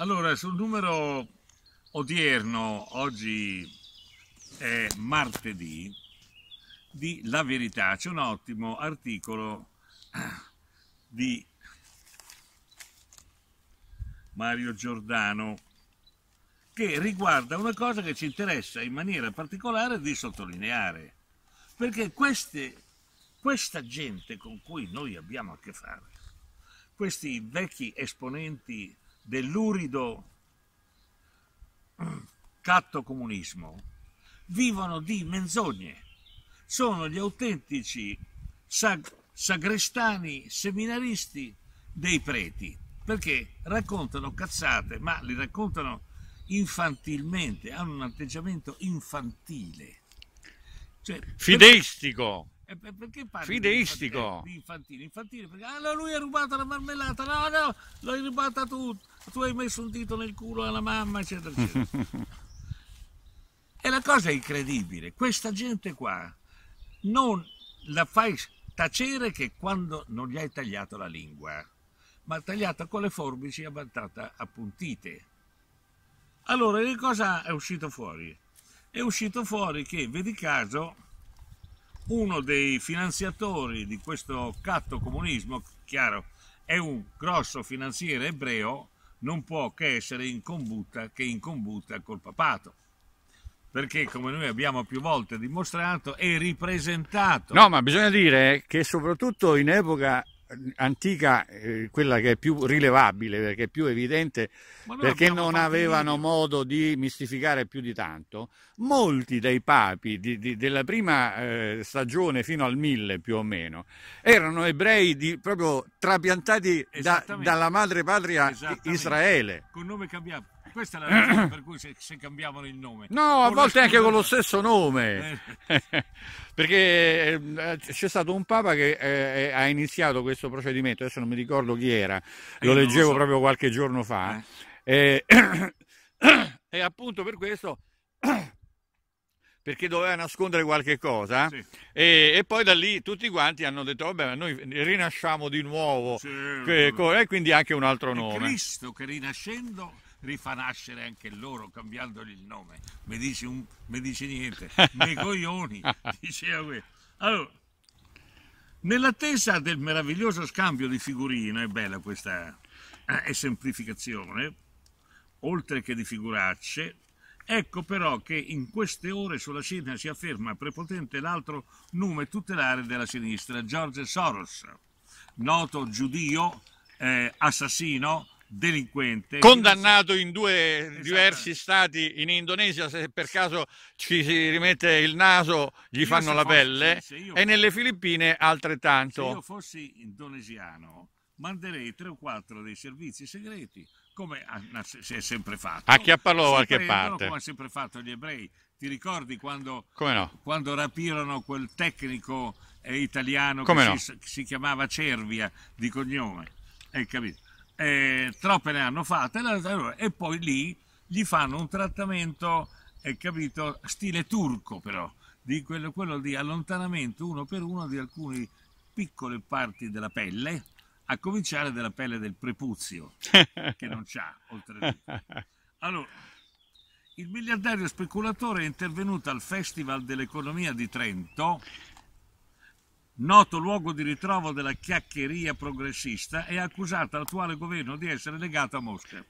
Allora, sul numero odierno, oggi è martedì, di La Verità, c'è un ottimo articolo di Mario Giordano che riguarda una cosa che ci interessa in maniera particolare di sottolineare, perché queste, questa gente con cui noi abbiamo a che fare, questi vecchi esponenti dell'urido mm, catto comunismo vivono di menzogne, sono gli autentici sag sagrestani seminaristi dei preti, perché raccontano cazzate, ma li raccontano infantilmente, hanno un atteggiamento infantile. Cioè, Fideistico! E perché parli Fideistico! Di infantile? Infantile perché allora ah, lui ha rubato la marmellata, no, no, l'hai rubata tu, tu hai messo un dito nel culo alla mamma, eccetera, eccetera. e la cosa è incredibile, questa gente qua non la fai tacere che quando non gli hai tagliato la lingua, ma tagliata con le forbici e abbattata a puntite. Allora, che cosa è uscito fuori? È uscito fuori che, vedi caso, uno dei finanziatori di questo catto comunismo, chiaro, è un grosso finanziere ebreo, non può che essere in combutta, che in combutta col papato. Perché, come noi abbiamo più volte dimostrato, è ripresentato. No, ma bisogna dire che soprattutto in epoca antica, eh, quella che è più rilevabile, perché è più evidente, perché non avevano niente. modo di mistificare più di tanto, molti dei papi di, di, della prima eh, stagione fino al mille più o meno erano ebrei di, proprio trapiantati da, dalla madre patria Israele. Con nome cambiato. Questa è la ragione per cui se, se cambiavano il nome. No, a volte anche con lo stesso nome. Eh. Perché eh, c'è stato un Papa che eh, eh, ha iniziato questo procedimento, adesso non mi ricordo chi era, lo leggevo lo so. proprio qualche giorno fa. Eh. e appunto per questo perché doveva nascondere qualche cosa sì. e, e, poi da lì tutti quanti hanno detto vabbè noi rinasciamo di nuovo sì, e quindi anche un altro nome Cristo che rinascendo rifa nascere anche loro cambiandogli il nome. Mi dice, un, mi dici niente, me coglioni, diceva quello. Allora, nell'attesa del meraviglioso scambio di figurine, è bella questa esemplificazione, eh, oltre che di figuracce, Ecco però che in queste ore sulla Cina si afferma prepotente l'altro nome tutelare della sinistra, George Soros, noto giudio, eh, assassino, delinquente. Condannato in due diversi stati in Indonesia, se per caso ci si rimette il naso gli io fanno la fossi, pelle, io, e nelle Filippine altrettanto. Se io fossi indonesiano manderei tre o quattro dei servizi segreti, come si è sempre fatto. Acchiapparlo da qualche parte. Come hanno sempre fatto gli ebrei. Ti ricordi quando, no? quando rapirono quel tecnico eh, italiano come che no? si, si chiamava Cervia di cognome? Hai capito? eh, troppe ne hanno fatte e poi lì gli fanno un trattamento, eh, capito, stile turco però, di quello, quello, di allontanamento uno per uno di alcune piccole parti della pelle, a cominciare dalla pelle del prepuzio, che non c'ha oltretutto. Allora, il miliardario speculatore è intervenuto al Festival dell'Economia di Trento noto luogo di ritrovo della chiacchieria progressista, è accusata l'attuale governo di essere legato a Mosca.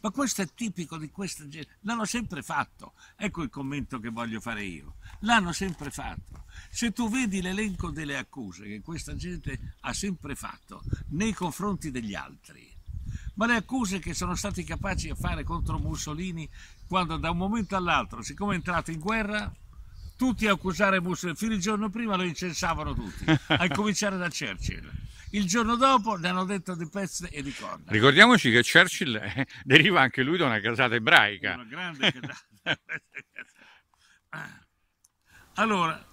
Ma questo è tipico di questa gente. L'hanno sempre fatto. Ecco il commento che voglio fare io. L'hanno sempre fatto. Se tu vedi l'elenco delle accuse che questa gente ha sempre fatto nei confronti degli altri, ma le accuse che sono stati capaci a fare contro Mussolini quando da un momento all'altro, siccome è entrato in guerra, tutti a accusare Mussolini. Fino il giorno prima lo incensavano tutti, a cominciare da Churchill. Il giorno dopo ne hanno detto di peste e di corna. Ricordiamoci che Churchill eh, deriva anche lui da una casata ebraica. Una grande casata. allora,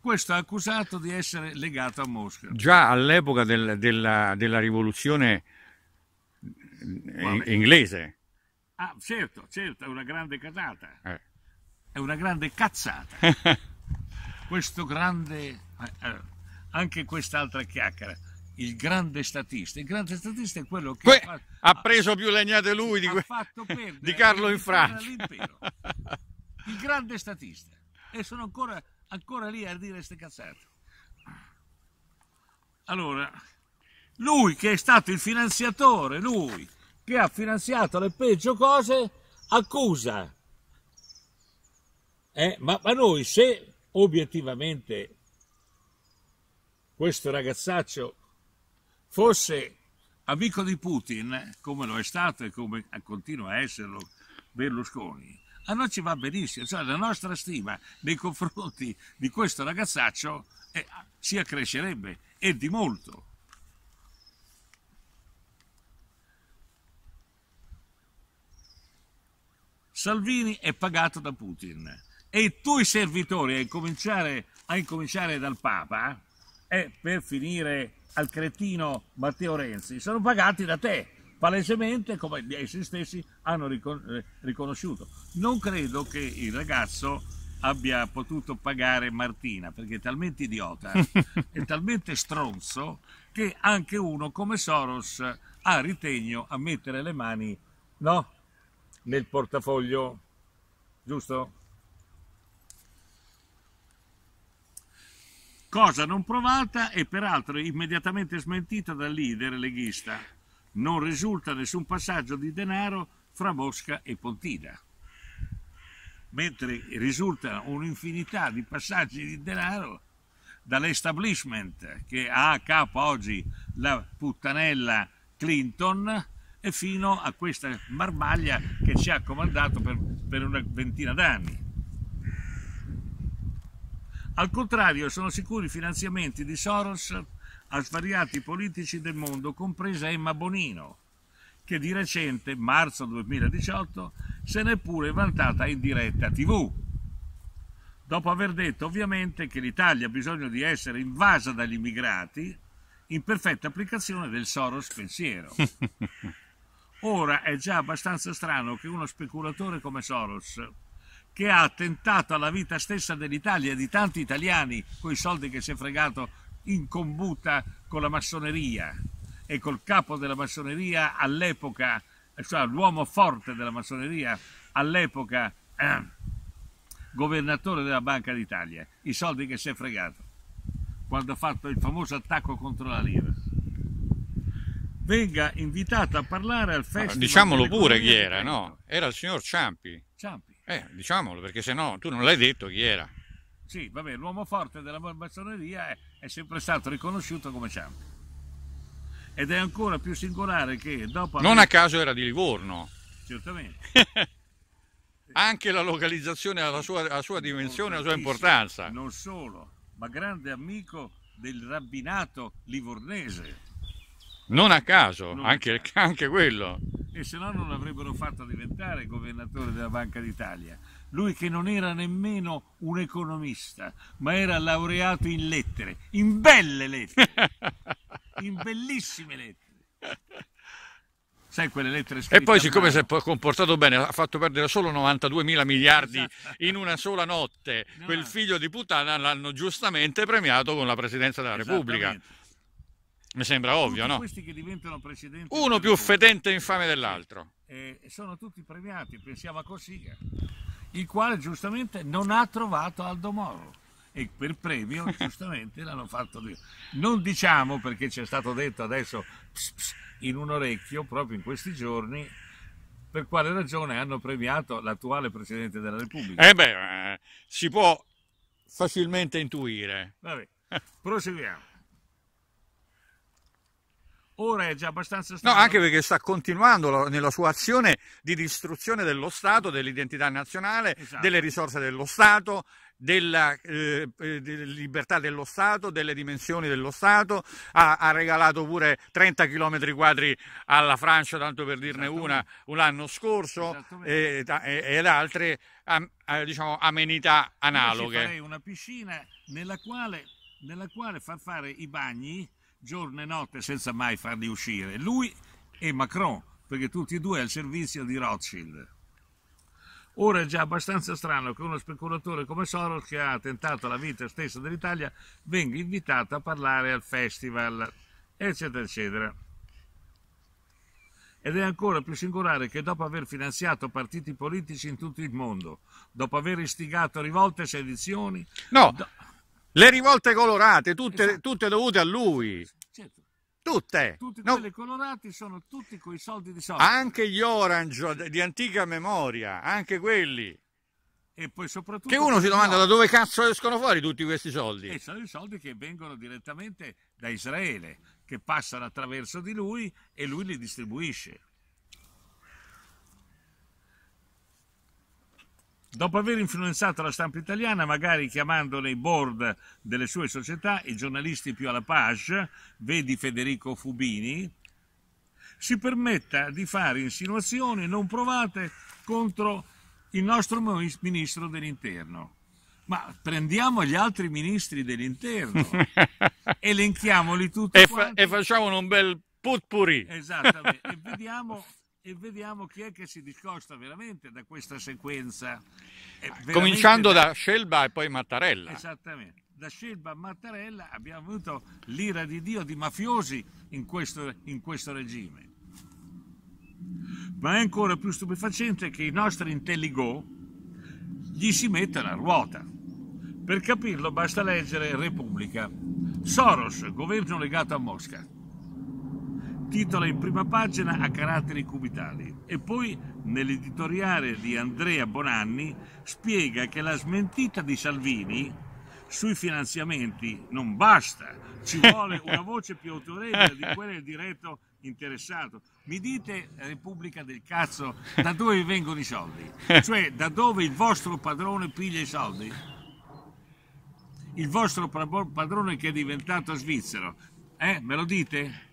questo è accusato di essere legato a Mosca. Già all'epoca del, della, della, rivoluzione in, eh, inglese. Ah, certo, certo, è una grande casata. Eh è una grande cazzata. Questo grande, eh, eh, anche quest'altra chiacchiera, il grande statista. Il grande statista è quello che que ha, fatto, ha, preso più legnate lui di, di Carlo in Francia. Il grande statista. E sono ancora, ancora lì a dire queste cazzate. Allora, lui che è stato il finanziatore, lui che ha finanziato le peggio cose, accusa eh, ma, ma noi se obiettivamente questo ragazzaccio fosse amico di Putin, come lo è stato e come continua a esserlo Berlusconi, a noi ci va benissimo, cioè la nostra stima nei confronti di questo ragazzaccio eh, si accrescerebbe e di molto. Salvini è pagato da Putin e i tuoi servitori, a incominciare, a incominciare dal Papa eh, e per finire al cretino Matteo Renzi, sono pagati da te, palesemente come essi stessi hanno ricon eh, riconosciuto. Non credo che il ragazzo abbia potuto pagare Martina, perché è talmente idiota, è talmente stronzo, che anche uno come Soros ha ritegno a mettere le mani no? nel portafoglio, giusto? cosa non provata e peraltro immediatamente smentita dal leader leghista. Non risulta nessun passaggio di denaro fra Mosca e Pontina mentre risulta un'infinità di passaggi di denaro dall'establishment che ha a capo oggi la puttanella Clinton e fino a questa marmaglia che ci ha comandato per, per una ventina d'anni. Al contrario, sono sicuri i finanziamenti di Soros a svariati politici del mondo, compresa Emma Bonino, che di recente, marzo 2018, se n'è pure vantata in diretta tv. Dopo aver detto ovviamente che l'Italia ha bisogno di essere invasa dagli immigrati in perfetta applicazione del Soros pensiero. Ora è già abbastanza strano che uno speculatore come Soros che ha attentato alla vita stessa dell'Italia e di tanti italiani con i soldi che si è fregato in combutta con la massoneria e col capo della massoneria all'epoca, cioè l'uomo forte della massoneria all'epoca eh, governatore della Banca d'Italia, i soldi che si è fregato quando ha fatto il famoso attacco contro la lira. Venga invitato a parlare al festival. No, diciamolo pure chi era, no? Era il signor Ciampi. Ciampi eh, diciamolo, perché se no tu non l'hai detto chi era. Sì, vabbè, l'uomo forte della barbazzanoneria è, è sempre stato riconosciuto come Ciampi. Ed è ancora più singolare che dopo... Non a caso era di Livorno. Certamente. Anche la localizzazione ha la sua, la sua dimensione, la sua importanza. Non solo, ma grande amico del rabbinato livornese. Non a caso, non anche, caso. anche quello. E se no non l'avrebbero fatto diventare governatore della Banca d'Italia. Lui che non era nemmeno un economista, ma era laureato in lettere, in belle lettere, in bellissime lettere. Sai, quelle lettere scritte. E poi, siccome si è comportato bene, ha fatto perdere solo 92 mila miliardi esatto. in una sola notte. No. Quel figlio di puttana l'hanno giustamente premiato con la presidenza della Repubblica. Mi sembra ovvio, no? Uno più fedente e infame dell'altro. Eh, eh, sono tutti premiati, pensiamo a Cossiga, il quale giustamente non ha trovato Aldo Moro e per premio giustamente l'hanno fatto Dio. Non diciamo perché ci è stato detto adesso pss, pss, in un orecchio proprio in questi giorni per quale ragione hanno premiato l'attuale Presidente della Repubblica. Eh beh, eh, si può facilmente intuire. Vabbè, proseguiamo ora è già abbastanza stato... No, anche perché sta continuando la, nella sua azione di distruzione dello Stato, dell'identità nazionale, esatto. delle risorse dello Stato, della eh, eh de libertà dello Stato, delle dimensioni dello Stato, ha, ha regalato pure 30 km quadri alla Francia, tanto per dirne una, l'anno scorso, e, ed altre eh, diciamo, amenità analoghe. Io farei una piscina nella quale, nella quale far fare i bagni giorno e notte senza mai farli uscire, lui e Macron, perché tutti e due al servizio di Rothschild. Ora è già abbastanza strano che uno speculatore come Soros, che ha tentato la vita stessa dell'Italia, venga invitato a parlare al festival, eccetera, eccetera. Ed è ancora più singolare che dopo aver finanziato partiti politici in tutto il mondo, dopo aver istigato rivolte e sedizioni... No, do... Le rivolte colorate, tutte, esatto. tutte dovute a lui. Certo. Tutte. Tutte no. quelle colorate sono tutti quei soldi di soldi. Anche gli orange di antica memoria, anche quelli. E poi soprattutto... Che uno si domanda no. da dove cazzo escono fuori tutti questi soldi? E sono i soldi che vengono direttamente da Israele, che passano attraverso di lui e lui li distribuisce. Dopo aver influenzato la stampa italiana, magari chiamando nei board delle sue società i giornalisti più alla page, vedi Federico Fubini, si permetta di fare insinuazioni non provate contro il nostro ministro dell'interno. Ma prendiamo gli altri ministri dell'interno, elenchiamoli tutti e, fa e facciamo un bel putpuri. Esattamente, e vediamo e vediamo chi è che si discosta veramente da questa sequenza. Cominciando da... da Scelba e poi Mattarella. Esattamente. Da Scelba a Mattarella abbiamo avuto l'ira di Dio di mafiosi in questo, in questo regime. Ma è ancora più stupefacente che i nostri intelligò gli si mettano a ruota. Per capirlo basta leggere Repubblica. Soros, governo legato a Mosca titola in prima pagina a caratteri cubitali e poi nell'editoriale di Andrea Bonanni spiega che la smentita di Salvini sui finanziamenti non basta, ci vuole una voce più autorevole di quella del diretto interessato. Mi dite, Repubblica del cazzo, da dove vengono i soldi? Cioè, da dove il vostro padrone piglia i soldi? Il vostro padrone che è diventato svizzero, eh, me lo dite?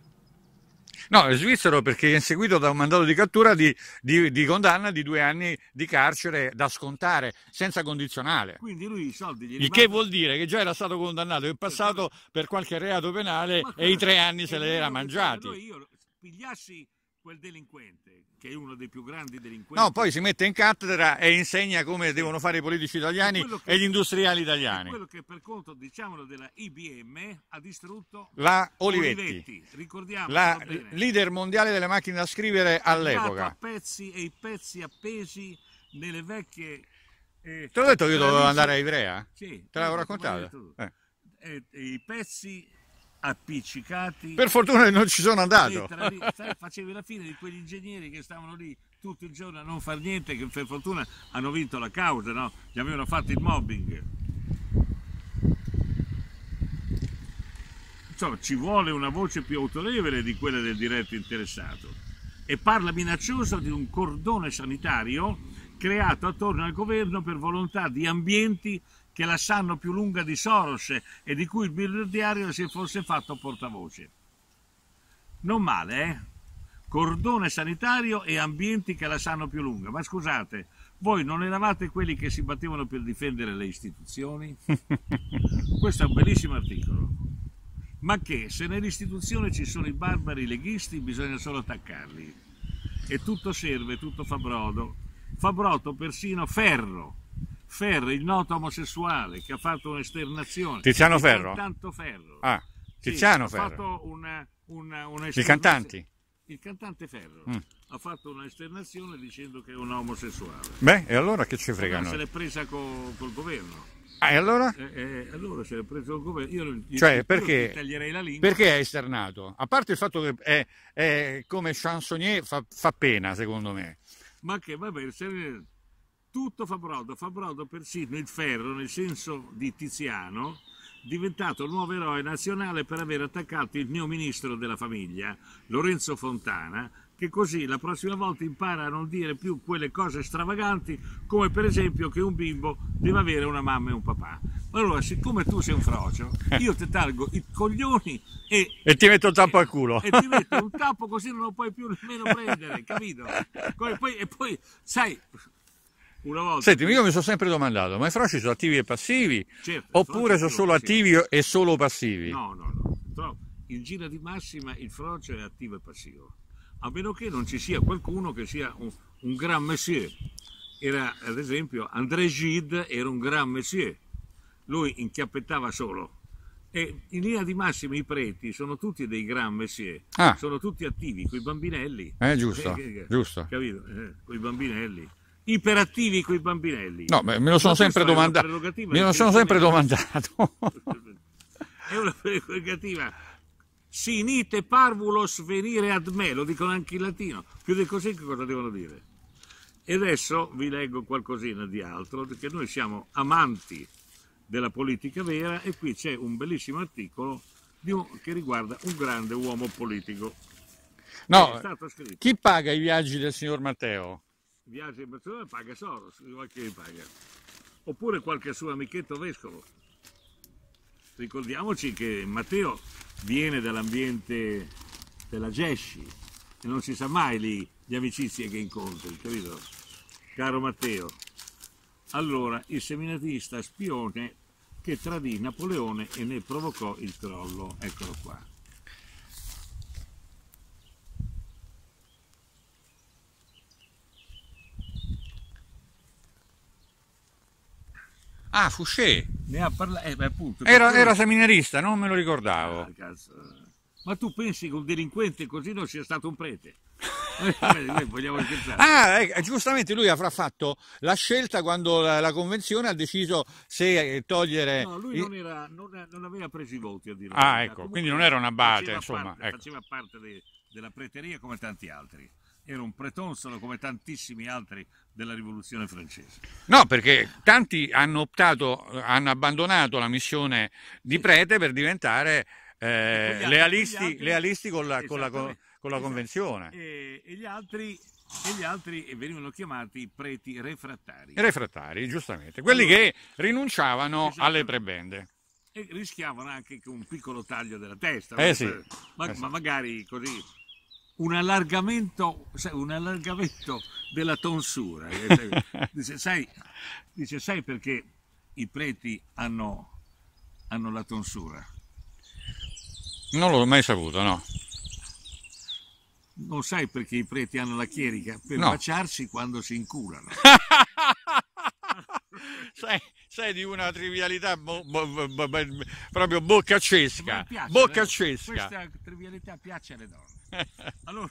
No, è svizzero perché è inseguito da un mandato di cattura di, di, di, condanna di due anni di carcere da scontare senza condizionale. Quindi lui i soldi gli Il che vuol dire che già era stato condannato in passato per qualche reato penale e i tre anni se li era mangiati. Io pigliassi quel delinquente, che è uno dei più grandi delinquenti. No, poi si mette in cattedra e insegna come devono fare i politici italiani che, e gli industriali italiani. Quello che per conto, diciamolo, della IBM ha distrutto la Olivetti, Olivetti ricordiamo la leader mondiale delle macchine da scrivere all'epoca. a pezzi e i pezzi appesi nelle vecchie... Eh, Te l'ho detto che io dovevo andare a Ivrea? Sì. Te l'avevo raccontato? Eh. Eh, I pezzi appiccicati. Per fortuna non ci sono andato. facevi la fine di quegli ingegneri che stavano lì tutto il giorno a non far niente, che per fortuna hanno vinto la causa, no? Gli avevano fatto il mobbing. Insomma, ci vuole una voce più autorevole di quella del diretto interessato. E parla minaccioso di un cordone sanitario creato attorno al governo per volontà di ambienti che la sanno più lunga di Soros e di cui il miliardario si è forse fatto portavoce. Non male, eh? Cordone sanitario e ambienti che la sanno più lunga. Ma scusate, voi non eravate quelli che si battevano per difendere le istituzioni? Questo è un bellissimo articolo. Ma che se nell'istituzione ci sono i barbari leghisti bisogna solo attaccarli. E tutto serve, tutto fa brodo. Fa brodo persino ferro, Ferro, il noto omosessuale che ha fatto un'esternazione. Tiziano Ferro? Tanto Ferro. Ah, Tiziano sì, Ferro. Ha fatto una, una, una I cantanti? Il cantante Ferro mm. ha fatto un'esternazione dicendo che è un omosessuale. Beh, e allora che ci fregano? Ma se l'è presa co, col governo. Ah, e allora? Eh, eh allora se l'è preso col governo. Io, cioè, io, la lingua. perché è esternato? A parte il fatto che è, è come chansonnier fa, fa, pena, secondo me. Ma che, vabbè, se tutto fa brodo, fa brodo persino il ferro nel senso di Tiziano diventato il nuovo eroe nazionale per aver attaccato il mio ministro della famiglia, Lorenzo Fontana, che così la prossima volta impara a non dire più quelle cose stravaganti come per esempio che un bimbo deve avere una mamma e un papà. Allora, siccome tu sei un frocio, io ti taglio i coglioni e, e ti metto un tappo al culo. E, e ti metto un tappo così non lo puoi più nemmeno prendere, capito? E poi, e poi sai, una volta Senti, io mi sono sempre domandato, ma i frosci sono attivi e passivi? Certo, oppure sono solo attivi e solo passivi? No, no, no. Però in gira di massima il frocio è attivo e passivo. A meno che non ci sia qualcuno che sia un, un gran messier. Era, ad esempio, André Gide era un gran messier. Lui inchiappettava solo. E in linea di massima i preti sono tutti dei gran messier, ah. sono tutti attivi, quei bambinelli. Eh, giusto, eh, eh giusto. Capito? Eh, quei bambinelli iperattivi quei bambinelli. No, me lo sono sempre domandato. Me lo sono cioè, sempre domandato. è una prerogativa. Sinite parvulos venire ad me, lo dicono anche in latino. Più di così che cosa devono dire? E adesso vi leggo qualcosina di altro, perché noi siamo amanti della politica vera e qui c'è un bellissimo articolo un, che riguarda un grande uomo politico. No, chi paga i viaggi del signor Matteo? viaggia in Barcellona paga Soros, che paga. Oppure qualche suo amichetto vescovo. Ricordiamoci che Matteo viene dall'ambiente della Gesci e non si sa mai lì di amicizie che incontri, capito? Caro Matteo, allora il seminatista spione che tradì Napoleone e ne provocò il crollo, eccolo qua. Ah, Fouché. Ne ha parlato, eh, appunto. Era, era, seminarista, non me lo ricordavo. Ah, ma tu pensi che un delinquente così non sia stato un prete? Eh, noi vogliamo scherzare. Ah, eh, eh, giustamente lui avrà fatto la scelta quando la, la convenzione ha deciso se eh, togliere. No, lui non, era, non, non, aveva preso i voti a dire. Ah, ecco, Comunque quindi non era un abate, faceva insomma. Parte, ecco. Faceva parte de, della preteria come tanti altri era un pretonsolo come tantissimi altri della rivoluzione francese. No, perché tanti hanno optato, hanno abbandonato la missione di prete per diventare eh, lealisti, lealisti, con la, con la, con la esatto. convenzione. E, e, gli altri, e, gli altri, venivano chiamati preti refrattari. Refrattari, giustamente, quelli allora, che rinunciavano alle esatto. prebende e rischiavano anche un piccolo taglio della testa, eh sì, ma, eh sì. ma, magari così un allargamento, un allargamento della tonsura. dice, sai, dice, sai perché i preti hanno, hanno la tonsura? Non l'ho mai saputo, no. Non sai perché i preti hanno la chierica? Per no. baciarsi quando si inculano. sai, sai, di una trivialità bo, bo, bo, proprio boccaccesca. boccaccesca. Questa trivialità piace alle donne. Allora,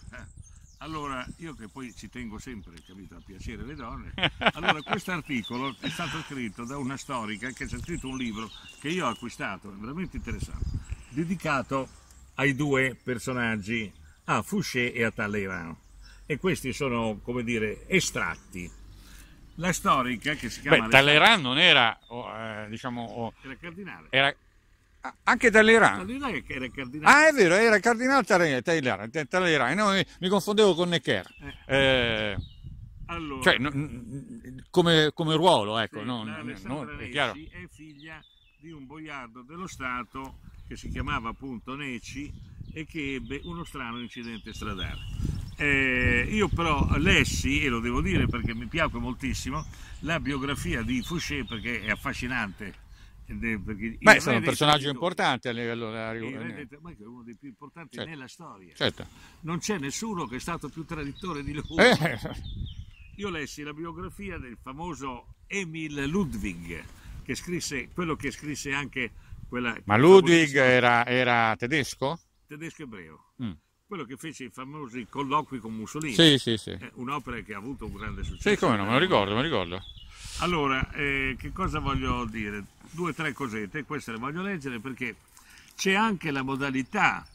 allora, io che poi ci tengo sempre, capito, a piacere alle donne, allora questo articolo è stato scritto da una storica che ha scritto un libro che io ho acquistato, è veramente interessante, dedicato ai due personaggi, a Fouché e a Talleyrand. E questi sono, come dire, estratti la storica che si chiama... Beh, Talleyrand non era, oh, eh, diciamo... Oh, era cardinale. Era... anche Talleyrand. Talleyrand era cardinale. Ah, è vero, era cardinale Talleyrand. No, mi, confondevo con Necker. Eh. Eh, allora, cioè, no, come, come, ruolo, ecco. Sì, no, no, è, chiaro. è figlia di un boiardo dello Stato che si chiamava appunto Neci e che ebbe uno strano incidente stradale. Eh, io però lessi, e lo devo dire perché mi piace moltissimo, la biografia di Fouché perché è affascinante. Beh, è un personaggio importante a livello della rivoluzione. Ma è uno dei più importanti certo. nella storia. Certo. Non c'è nessuno che è stato più traditore di lui. Eh. Io lessi la biografia del famoso Emil Ludwig, che scrisse quello che scrisse anche quella... Ma Ludwig era, era tedesco? Tedesco ebreo. Mm quello che fece i famosi colloqui con Mussolini. Sì, sì, sì. Eh, un'opera che ha avuto un grande successo. Sì, come no, me lo ricordo, me lo ricordo. Allora, eh, che cosa voglio dire? Due o tre cosette, queste le voglio leggere perché c'è anche la modalità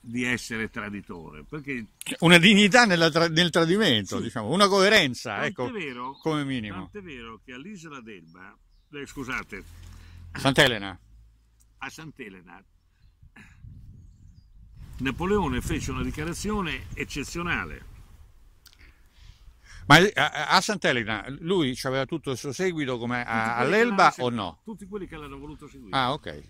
di essere traditore. Perché... Una dignità tra nel tradimento, sì. diciamo, una coerenza, tant'è ecco, vero, come minimo. Tant'è vero che all'isola d'Elba, eh, scusate... Sant'Elena. A Sant'Elena Napoleone fece una dichiarazione eccezionale. Ma eh, eh, a Sant'Elena lui aveva tutto il suo seguito come a, all'Elba o no? Tutti quelli che l'hanno voluto seguire. Ah, ok.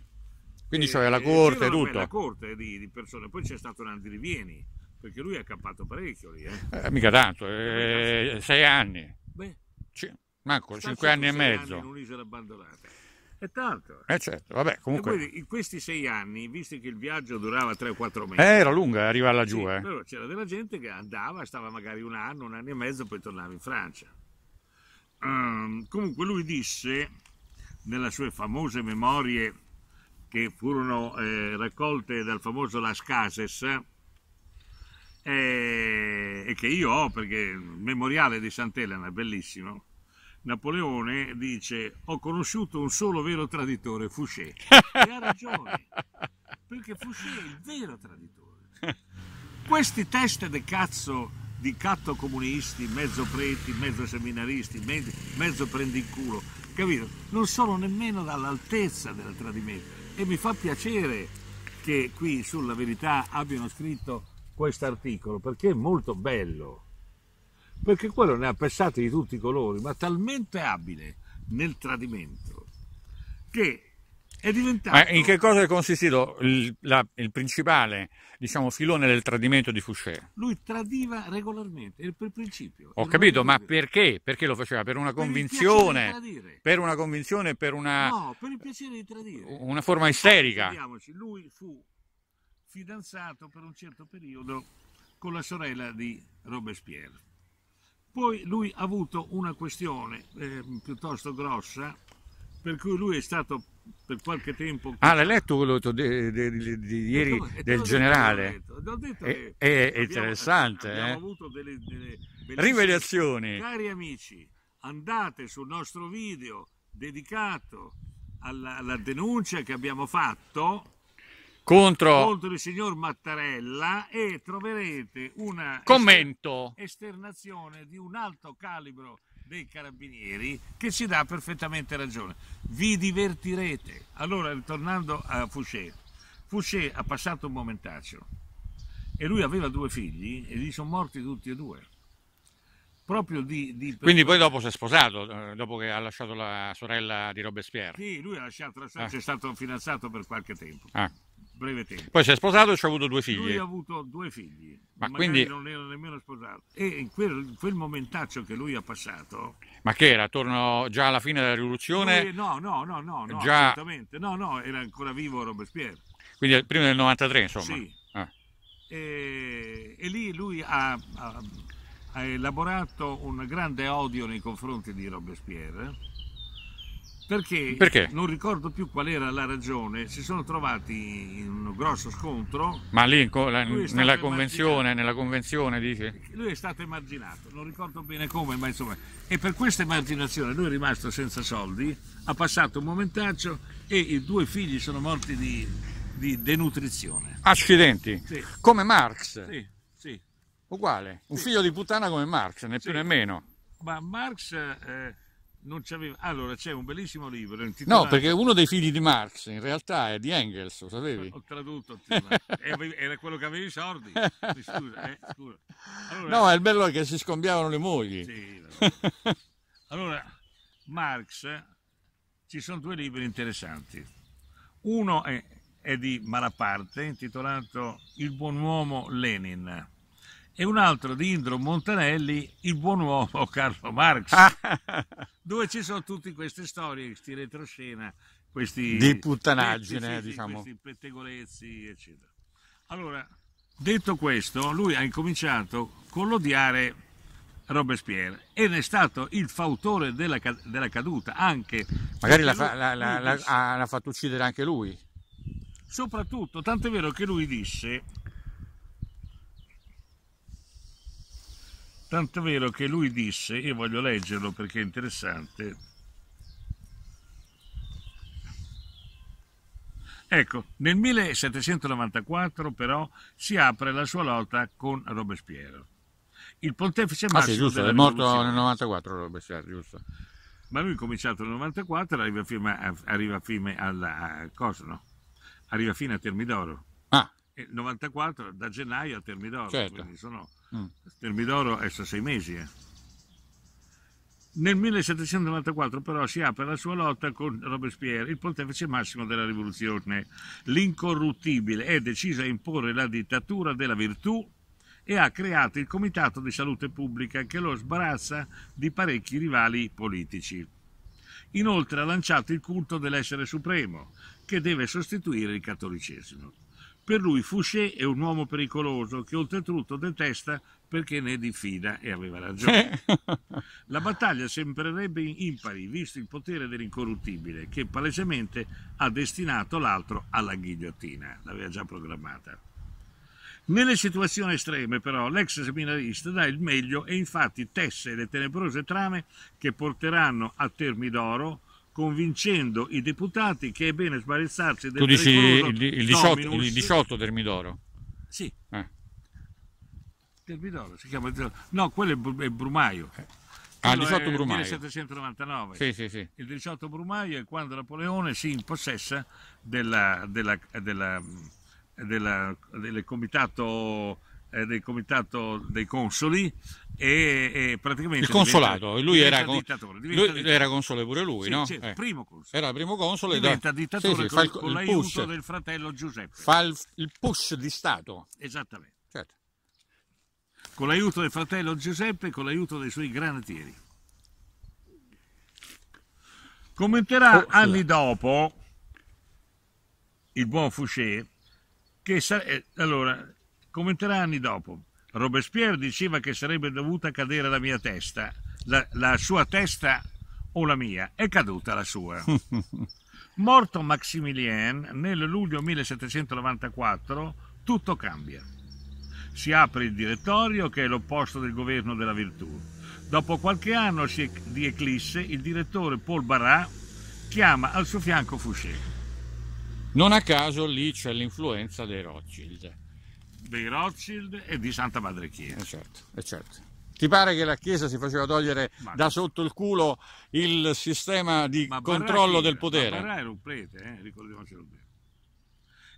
Quindi c'era la corte e tutto. La corte di, di, persone, poi c'è stato un Rivieni, perché lui ha cappato parecchio lì. Eh. Eh, mica tanto, eh, sei anni. Beh, C- Marco, cinque anni e mezzo. Anni in un'isola abbandonata. È tanto. Eh certo, vabbè, comunque... Poi, in questi sei anni, visto che il viaggio durava tre o quattro mesi... Eh, era lunga arrivarla giù, sì, eh. Però c'era della gente che andava, stava magari un anno, un anno e mezzo, poi tornava in Francia. Um, comunque lui disse, nelle sue famose memorie che furono eh, raccolte dal famoso Las Cases, eh, e che io ho perché il memoriale di Sant'Elena è bellissimo, Napoleone dice ho conosciuto un solo vero traditore, Fouché. E ha ragione, perché Fouché è il vero traditore. Questi teste de cazzo di catto comunisti, mezzo preti, mezzo seminaristi, mezzo prendi in culo, capito? Non sono nemmeno all'altezza del tradimento. E mi fa piacere che qui sulla verità abbiano scritto questo articolo perché è molto bello perché quello ne ha pensati di tutti i colori, ma talmente abile nel tradimento che è diventato... Ma in che cosa è consistito il, la, il principale diciamo, filone del tradimento di Fouché? Lui tradiva regolarmente, per principio. Ho capito, ma perché? Perché lo faceva? Per una convinzione? Per, per una convinzione, per una... No, per il piacere di tradire. Una forma isterica. Lui fu fidanzato per un certo periodo con la sorella di Robespierre poi lui ha avuto una questione eh, piuttosto grossa, per cui lui è stato per qualche tempo... Ah, l'hai letto quello di, di, di ieri detto, del generale? Detto, detto è, è interessante. Abbiamo eh? avuto delle, delle rivelazioni. Cari amici, andate sul nostro video dedicato alla, alla denuncia che abbiamo fatto contro... contro il signor Mattarella e troverete una Commento. esternazione di un alto calibro dei carabinieri che ci dà perfettamente ragione. Vi divertirete. Allora, ritornando a Fouché, Fouché ha passato un momentaccio e lui aveva due figli e gli sono morti tutti e due. Proprio di, di... Quindi poi dopo si è sposato, eh, dopo che ha lasciato la sorella di Robespierre. Sì, lui ha lasciato la sorella, ah. è stato fidanzato per qualche tempo. Ah breve tempo. Poi si è sposato e ci ha avuto due figli. Lui ha avuto due figli, ma quindi non era nemmeno sposato. E in quel, quel, momentaccio che lui ha passato... Ma che era? Attorno già alla fine della rivoluzione? Lui, no, no, no, no, no già... esattamente. No, no, era ancora vivo Robespierre. Quindi prima del 93, insomma. Sì. Ah. E, e, lì lui ha, ha, ha elaborato un grande odio nei confronti di Robespierre perché, perché, non ricordo più qual era la ragione, si sono trovati in un grosso scontro. Ma lì in, nella, convenzione, nella, convenzione, dice? Lui è stato emarginato, non ricordo bene come, ma insomma. E per questa emarginazione lui è rimasto senza soldi, ha passato un momentaccio e i due figli sono morti di, di denutrizione. Accidenti? Sì. Come Marx? Sì, sì. Uguale, un sì. figlio di puttana come Marx, né più né meno. Ma Marx... Eh, non c'aveva... Allora, c'è un bellissimo libro intitolato... No, perché uno dei figli di Marx, in realtà, è di Engels, lo sapevi? Ho tradotto, eh. era quello che avevi i soldi. Scusa, eh, scusa. Allora... No, è il bello che si scambiavano le mogli. Sì, allora, Marx, ci sono due libri interessanti. Uno è, è di Malaparte, intitolato Il buon uomo Lenin e un altro di Indro Montanelli, il buon uomo Carlo Marx, ah. dove ci sono tutte queste storie, questi retroscena, questi... Di puttanaggine, eh, diciamo. Questi pettegolezzi, eccetera. Allora, detto questo, lui ha incominciato con l'odiare Robespierre e ne è stato il fautore della, della caduta anche... Magari l'ha fa, fatto uccidere anche lui. Soprattutto, tanto è vero che lui disse Tanto vero che lui disse, io voglio leggerlo perché è interessante, Ecco, nel 1794 però si apre la sua lotta con Robespierre. Il pontefice ah, massimo... Ah sì, giusto, è morto nel 1994 Robespierre, giusto. Ma lui è cominciato nel 94, arriva fino a, arriva arriva fino a Termidoro. Ah, e 94 da gennaio a Termidoro, certo. quindi sono mm. Termidoro è sta sei mesi. Eh. Nel 1794 però si apre la sua lotta con Robespierre, il pontefice massimo della rivoluzione, l'incorruttibile, è deciso a imporre la dittatura della virtù e ha creato il Comitato di Salute Pubblica che lo sbarazza di parecchi rivali politici. Inoltre ha lanciato il culto dell'essere supremo, che deve sostituire il cattolicesimo. Per lui Fouché è un uomo pericoloso che oltretutto detesta perché ne diffida e aveva ragione. La battaglia sembrerebbe impari visto il potere dell'incorruttibile che palesemente ha destinato l'altro alla ghigliottina, l'aveva già programmata. Nelle situazioni estreme, però, l'ex seminarista dà il meglio e infatti tesse le tenebrose trame che porteranno a Termidoro, convincendo i deputati che è bene sbarazzarsi del Tu dici il, il, 18, il 18 Termidoro? Sì. Eh. Termidoro, si chiama No, quello è Brumaio. Eh. Ah, il 18 Brumaio. 1799. Sì, sì, sì. Il 18 Brumaio è quando Napoleone si impossessa della, della, della, del comitato eh, del comitato dei consoli e, e praticamente il consolato diventa, lui, era, con, lui era, console pure lui sì, no? Sì, eh. primo console. era primo console diventa da, dittatore sì, con, il, con l'aiuto push, del fratello Giuseppe fa il, il push di Stato esattamente certo. con l'aiuto del fratello Giuseppe e con l'aiuto dei suoi granatieri commenterà oh, anni dopo il buon Fouché che sa, eh, allora Commenterà anni dopo. Robespierre diceva che sarebbe dovuta cadere la mia testa, la, la sua testa o la mia. È caduta la sua. Morto Maximilien, nel luglio 1794 tutto cambia. Si apre il direttorio che è l'opposto del governo della virtù. Dopo qualche anno di eclisse, il direttore Paul Barat chiama al suo fianco Fouché. Non a caso lì c'è l'influenza dei Rothschild dei Rothschild e di Santa Madre Chiesa. Eh certo, eh certo. Ti pare che la Chiesa si faceva togliere ma... da sotto il culo il sistema di controllo era, del potere? Ma Barrà era un prete, eh? ricordiamocelo bene.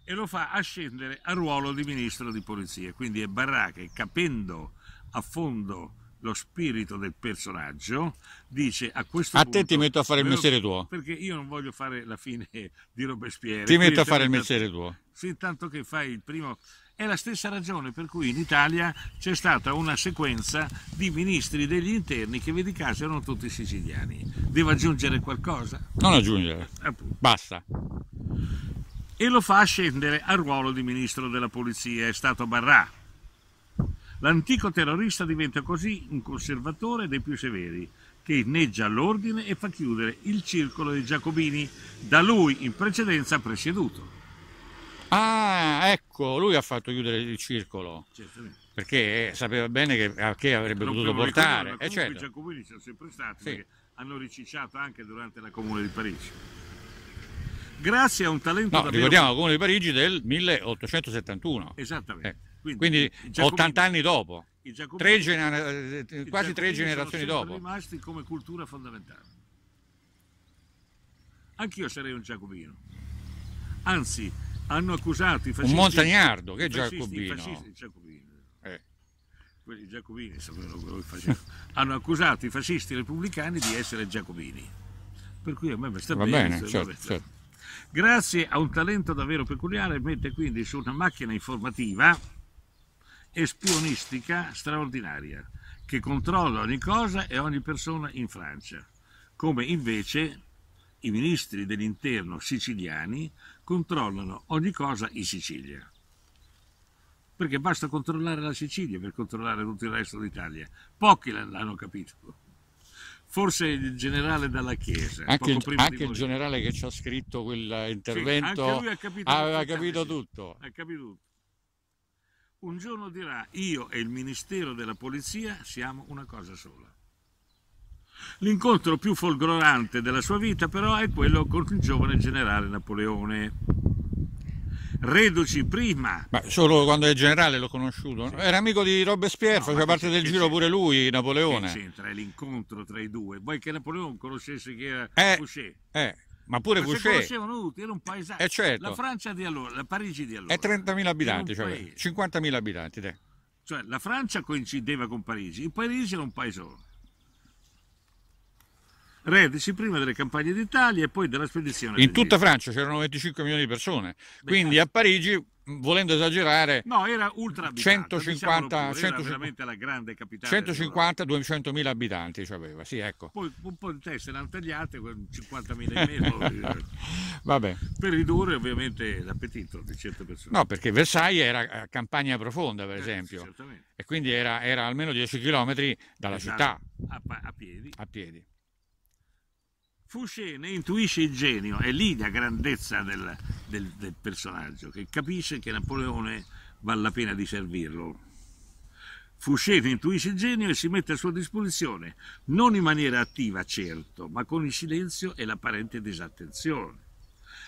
E lo fa ascendere a ruolo di ministro di polizia. Quindi è Barrà che, capendo a fondo lo spirito del personaggio, dice a questo a punto... A te ti metto a fare il mestiere tuo. Perché io non voglio fare la fine di Robespierre. Ti metto a fare il mestiere tuo. Sì, tanto che fai il primo è la stessa ragione per cui in Italia c'è stata una sequenza di ministri degli interni che vedi caso erano tutti siciliani. Devo aggiungere qualcosa? Non aggiungere. Appunto. Basta e lo fa scendere al ruolo di ministro della polizia, è stato Barrà. L'antico terrorista diventa così un conservatore dei più severi, che inneggia l'ordine e fa chiudere il circolo dei giacobini, da lui in precedenza presieduto. Ah, ecco, lui ha fatto chiudere il circolo. Certamente. Perché eh, sapeva bene che, a che avrebbe non potuto portare. E certo. I giacobini sono sempre stati, sì. hanno ricicciato anche durante la Comune di Parigi. Grazie a un talento no, davvero... ricordiamo la Comune di Parigi del 1871. Esattamente. Eh. Quindi, Quindi Giacomini... 80 anni dopo. Tre genera... Eh, quasi tre generazioni dopo. Sono rimasti come cultura fondamentale. Anch'io sarei un giacobino. Anzi, hanno accusato i fascisti. Un montagnardo, che Giacobino. Fascisti, Giacobino. Eh. Quelli giacobini sapevano quello che facevano. hanno accusato i fascisti repubblicani di essere giacobini. Per cui a me mi sta va bene. bene certo, certo. Grazie a un talento davvero peculiare, mette quindi su una macchina informativa e spionistica straordinaria che controlla ogni cosa e ogni persona in Francia, come invece i ministri dell'interno siciliani controllano ogni cosa in Sicilia. Perché basta controllare la Sicilia per controllare tutto il resto d'Italia. Pochi l'hanno capito. Forse il generale dalla Chiesa. Anche, il, anche il generale che ci ha scritto quell'intervento eh, sì, ha capito aveva capito tutto. Ha capito tutto. Un giorno dirà io e il Ministero della Polizia siamo una cosa sola. L'incontro più folgorante della sua vita però è quello con il giovane generale Napoleone. Reduci prima. Ma solo quando è generale l'ho conosciuto. Sì. Era amico di Robespierre, no, faceva parte del giro pure lui, Napoleone. Che c'entra l'incontro tra i due. Vuoi che Napoleone conoscesse chi era eh, Fouché? Eh, ma pore ma Fouché. conoscevano tutti, era un paesaggio. Eh, certo. La Francia di allora, la Parigi di allora. È 30.000 abitanti, cioè 50.000 abitanti. Te. Cioè la Francia coincideva con Parigi, il Parigi era un paesone reduci prima delle campagne d'Italia e poi della spedizione. In tutta Francia c'erano 25 milioni di persone, quindi eh. a Parigi, volendo esagerare, no, era ultra 150, pure, 150 era 150 200 mila abitanti cioè sì, ecco. Poi un po' di teste erano tagliate, 50 mila in meno. Vabbè. Per ridurre ovviamente l'appetito di certe persone. No, perché Versailles era eh, campagna profonda, per eh, esempio, sì, e quindi era, era, almeno 10 km dalla esatto. città. A, a piedi. A piedi. Fouché ne intuisce il genio, è lì la grandezza del, del, del, personaggio, che capisce che Napoleone vale la pena di servirlo. Fouché ne intuisce il genio e si mette a sua disposizione, non in maniera attiva certo, ma con il silenzio e l'apparente disattenzione,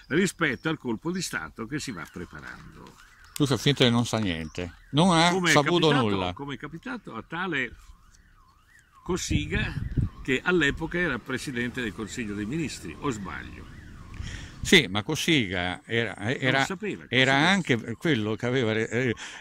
rispetto al colpo di Stato che si va preparando. Lui fa finta che non sa niente, non ha come saputo capitato, nulla. Come è capitato a tale Cossiga che all'epoca era presidente del Consiglio dei Ministri, o sbaglio? Sì, ma Cossiga era, era, sapeva, era anche quello che aveva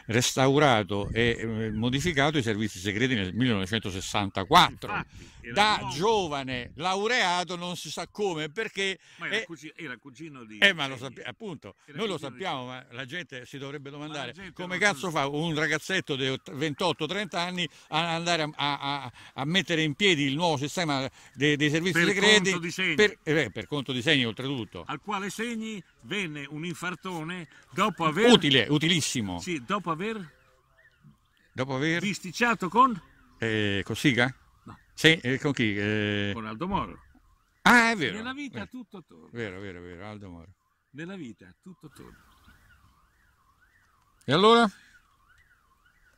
restaurato e eh, modificato i servizi segreti nel 1964. Infatti da nuovo. giovane laureato, non si sa come, perché... Ma era, e, cugino, era cugino di... Eh, ma lo sappiamo, appunto, era noi lo sappiamo, di... ma la gente si dovrebbe domandare come cazzo fa un ragazzetto di 28-30 anni a andare a, a, a, mettere in piedi il nuovo sistema dei, dei servizi per segreti conto di segni. Per, eh, per conto di segni oltretutto. Al quale segni venne un infartone dopo aver... Utile, utilissimo. Sì, dopo aver... Dopo aver... Bisticciato con... Eh, Cossiga? Sì, con chi? Eh... Con Aldo Moro. Ah, è vero. Nella vita vero. Eh, tutto torna. Vero, vero, vero, Aldo Moro. Nella vita tutto torna. E allora?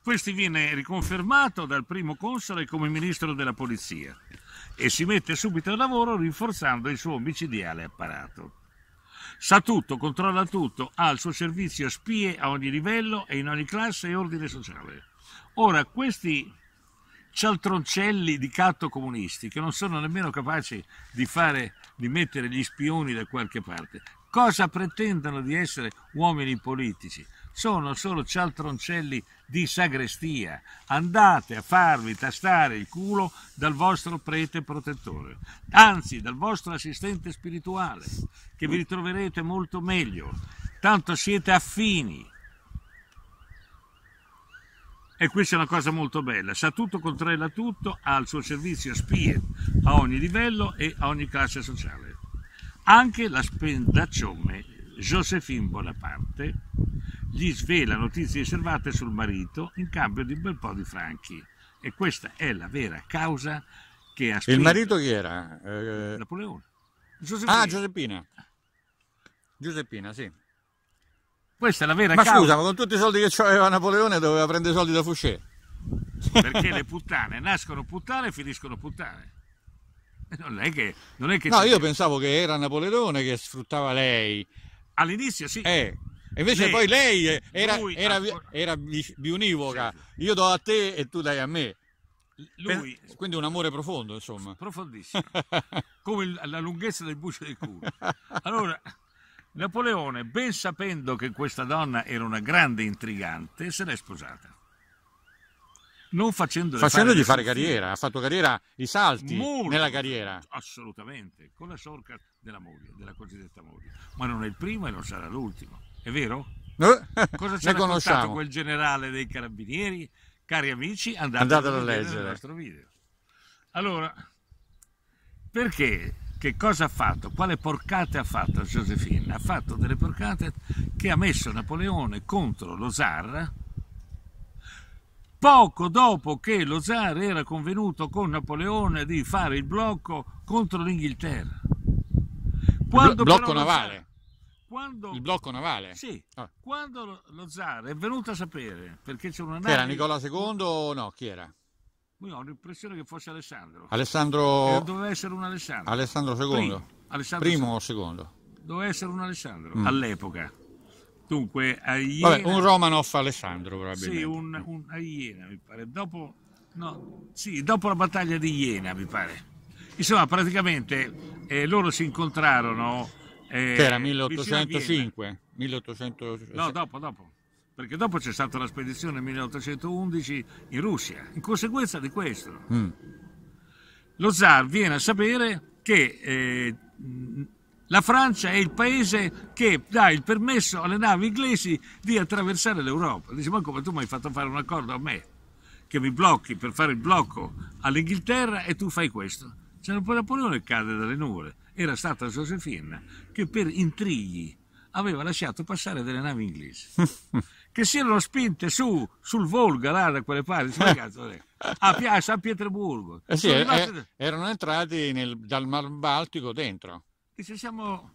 Questi viene riconfermato dal primo console come ministro della polizia e si mette subito al lavoro rinforzando il suo omicidiale apparato. Sa tutto, controlla tutto, ha al suo servizio spie a ogni livello e in ogni classe e ordine sociale. Ora, questi cialtroncelli di catto comunisti che non sono nemmeno capaci di, fare, di mettere gli spioni da qualche parte. Cosa pretendono di essere uomini politici? Sono solo cialtroncelli di sagrestia. Andate a farvi tastare il culo dal vostro prete protettore, anzi dal vostro assistente spirituale, che vi ritroverete molto meglio. Tanto siete affini e questa è una cosa molto bella, sa tutto, controlla tutto, ha al suo servizio spie a ogni livello e a ogni classe sociale. Anche la spendaccione Josephine Bonaparte gli svela notizie riservate sul marito in cambio di un bel po' di franchi. E questa è la vera causa che ha spinto... Il marito chi era? Eh... Napoleone. Giuseppina. Ah, Giuseppina. Giuseppina, sì. Questa è la vera Ma causa. scusa, ma con tutti i soldi che aveva Napoleone doveva prendere soldi da Fouché. Perché le puttane nascono puttane e finiscono puttane. Non è che... Non è che no, io pensavo che era Napoleone che sfruttava lei. All'inizio sì. Eh, invece lei, poi lei era, lui, era, era bionivoca. Io do a te e tu dai a me. Lui, per, quindi un amore profondo, insomma. Profondissimo. Come la lunghezza del buccio del culo. Allora... Napoleone, ben sapendo che questa donna era una grande intrigante, se l'è sposata. Non facendole facendogli fare, fare carriera, ha fatto carriera i salti Molto, nella carriera. Assolutamente, con la sorca della moglie, della cosiddetta moglie. Ma non è il primo e non sarà l'ultimo, è vero? No. Cosa ci ha raccontato quel generale dei carabinieri? Cari amici, andate, andate a leggere il nostro video. Allora, perché che cosa ha fatto, quale porcate ha fatto Josephine? Ha fatto delle porcate che ha messo Napoleone contro lo zar poco dopo che lo zar era convenuto con Napoleone di fare il blocco contro l'Inghilterra. Quando Blo- blocco navale. quando, il blocco navale? Sì, ah. quando lo zar è venuto a sapere, perché c'era una nave... Era Nicola II o no? Chi era? Io ho l'impressione che fosse Alessandro. Alessandro... Eh, doveva essere un Alessandro. Alessandro II. Primo, Alessandro Primo o secondo? Doveva essere un Alessandro mm. all'epoca. Dunque, a Iena... Vabbè, un Romanov Alessandro probabilmente. Sì, un, un, a Iena mi pare. Dopo, no, sì, dopo la battaglia di Iena mi pare. Insomma, praticamente eh, loro si incontrarono... Eh, che era 1805? 1800... No, dopo, dopo. Perché dopo c'è stata la spedizione 1811 in Russia, in conseguenza di questo. Mm. Lo zar viene a sapere che eh, la Francia è il paese che dà il permesso alle navi inglesi di attraversare l'Europa. Dice, ma come tu mi hai fatto fare un accordo a me, che mi blocchi per fare il blocco all'Inghilterra e tu fai questo. C'è un Napoleone che cade dalle nuvole. Era stata Josefina che per intrighi aveva lasciato passare delle navi inglesi. che si erano spinte su, sul Volga, là da quelle parti, a, San Pietroburgo. Eh sì, arrivati... eh, eh erano entrati nel, dal Mar Baltico dentro. Dice, siamo...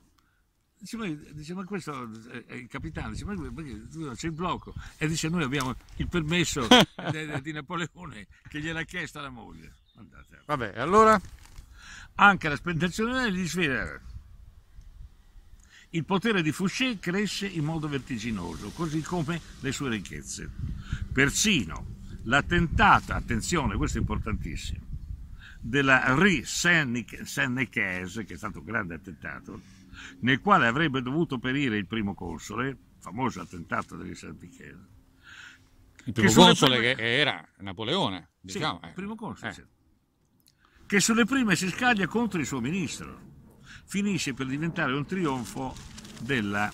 Dice, ma questo è il capitano, dice, ma perché c'è il blocco? E dice, noi abbiamo il permesso di, di Napoleone che gliel'ha chiesto la moglie. Andate. Vabbè, allora? Anche la spentazione di Svedere. Il potere di Fouché cresce in modo vertiginoso, così come le sue ricchezze. Persino l'attentato, attenzione, questo è importantissimo, della saint Sennecaise, che è stato un grande attentato, nel quale avrebbe dovuto perire il primo console, famoso attentato saint Sennecaise. Il primo che console prime... che era Napoleone, diciamo. Sì, eh. il primo console, eh. certo. Che sulle prime si scaglia contro il suo ministro finisce per diventare un trionfo della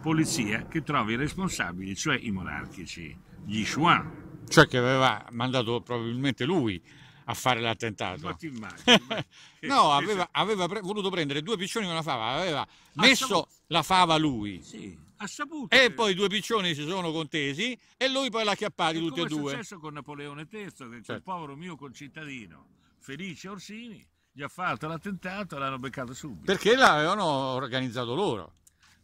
polizia che trova i responsabili, cioè i monarchici, gli Xuan. Cioè che aveva mandato probabilmente lui a fare l'attentato. Ma ti immagini, no, aveva, aveva pre- voluto prendere due piccioni con una fava, aveva messo saputo. la fava lui. Sì, ha saputo. E poi i due piccioni si sono contesi e lui poi l'ha acchiappati tutti e due. è successo con Napoleone III, che certo. quel povero mio concittadino, Felice Orsini, gli ha fatto l'attentato e l'hanno beccato subito. Perché l'avevano organizzato loro?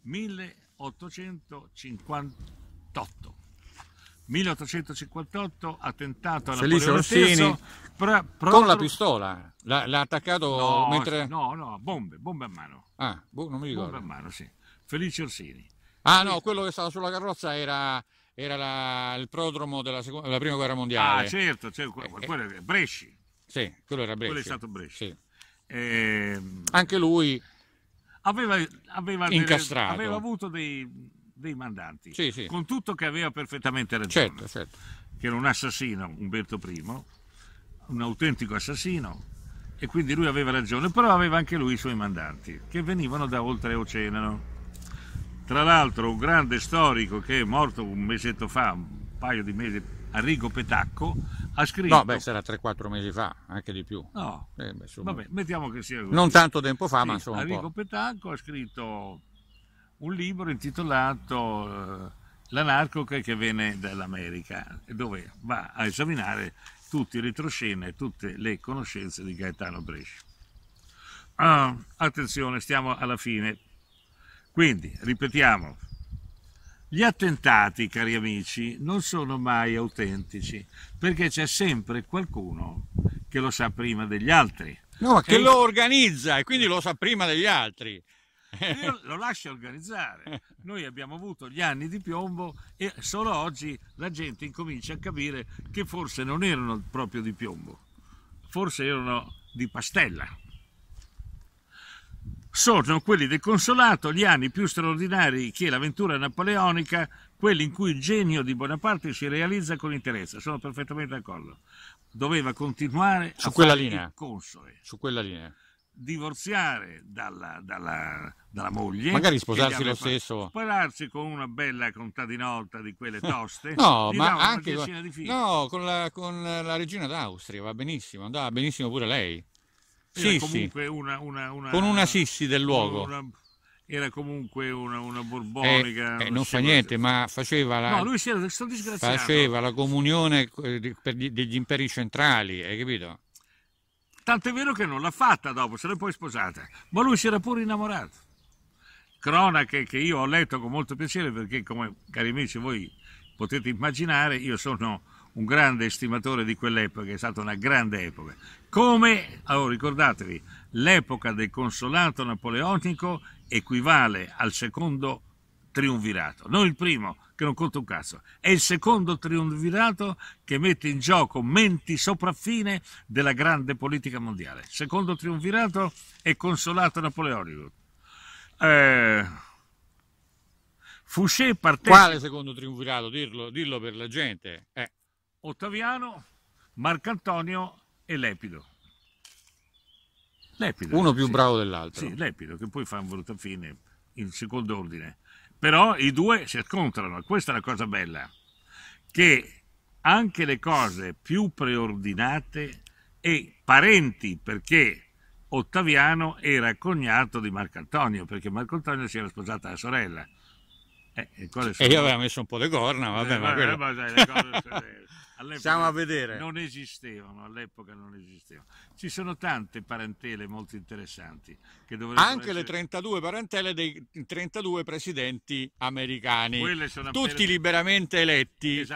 1858. 1858 attentato a Felice Orsini stesso, pra, con la pistola l'ha, attaccato no, mentre no no bombe bombe a mano ah boh, non mi ricordo bombe a mano sì Felice Orsini ah no quello che stava sulla carrozza era, era la, il prodromo della, seconda, della prima guerra mondiale ah certo, certo quello, eh, eh. quello è Bresci sì, quello era Brescia. Quello è stato Brescia. Sì. E... Ehm, anche lui aveva, aveva, delle, aveva avuto dei, dei mandanti, sì, sì. con tutto che aveva perfettamente ragione. Certo, certo. Che era un assassino, Umberto I, un autentico assassino, e quindi lui aveva ragione, però aveva anche lui i suoi mandanti, che venivano da oltreoceano. Tra l'altro un grande storico che è morto un mesetto fa, un paio di mesi Arrigo Petacco, ha scritto... No, beh, sarà 3-4 mesi fa, anche di più. No, eh, beh, vabbè, mettiamo che sia così. Non tanto tempo fa, sì, ma insomma Arrigo Petacco ha scritto un libro intitolato eh, L'anarco che viene dall'America, dove va a esaminare tutti i retroscena e tutte le conoscenze di Gaetano Bresci. Ah, attenzione, stiamo alla fine. Quindi, ripetiamo, gli attentati, cari amici, non sono mai autentici, perché c'è sempre qualcuno che lo sa prima degli altri. No, che, lo organizza e quindi lo sa prima degli altri. Io eh, lo lascia organizzare. Noi abbiamo avuto gli anni di piombo e solo oggi la gente incomincia a capire che forse non erano proprio di piombo, forse erano di pastella. Sono quelli del consolato gli anni più straordinari che l'avventura napoleonica, quelli in cui il genio di Bonaparte si realizza con interesse. Sono perfettamente d'accordo. Doveva continuare su a quella linea. console. Su quella linea divorziare dalla, dalla, dalla, moglie. Magari sposarsi lo stesso. Sposarsi con una bella contadinotta di quelle toste. no, ma anche con, no, con, la, con la regina d'Austria va benissimo, andava benissimo pure lei. Sì, comunque sì. Una, una, una, con una sissi del luogo. era comunque una, borbonica. Eh, eh, non fa niente, ma faceva la, no, faceva la comunione eh, degli imperi centrali, hai capito? Tanto è vero che non l'ha fatta dopo, se l'è poi sposata. Ma lui si era pure innamorato. Cronache che io ho letto con molto piacere perché, come cari amici, voi potete immaginare, io sono un grande estimatore di quell'epoca, è stata una grande epoca. Come, allora ricordatevi, l'epoca del consolato napoleonico equivale al secondo triunvirato, non il primo che non conta un cazzo, è il secondo triunvirato che mette in gioco menti sopraffine della grande politica mondiale. Secondo triunvirato e consolato napoleonico. Eh, Fouché partecipa... Quale secondo triunvirato? Dirlo, dirlo per la gente. Eh. Ottaviano, Marcantonio e Lepido. Lepido Uno più sì. bravo dell'altro. Sì, Lepido, che poi fa un brutta fine in secondo ordine. Però i due si scontrano, questa è la cosa bella, che anche le cose più preordinate e parenti, perché Ottaviano era cognato di Marco Antonio, perché Marco Antonio si era sposata la sorella. Eh, E io avevo messo un po' di corna, vabbè, eh, ma quello... ma dai, le cose... Stiamo a vedere. Non esistevano, all'epoca non esistevano. Ci sono tante parentele molto interessanti. Anche essere... le 32 parentele dei 32 presidenti americani, tutti appena... liberamente eletti.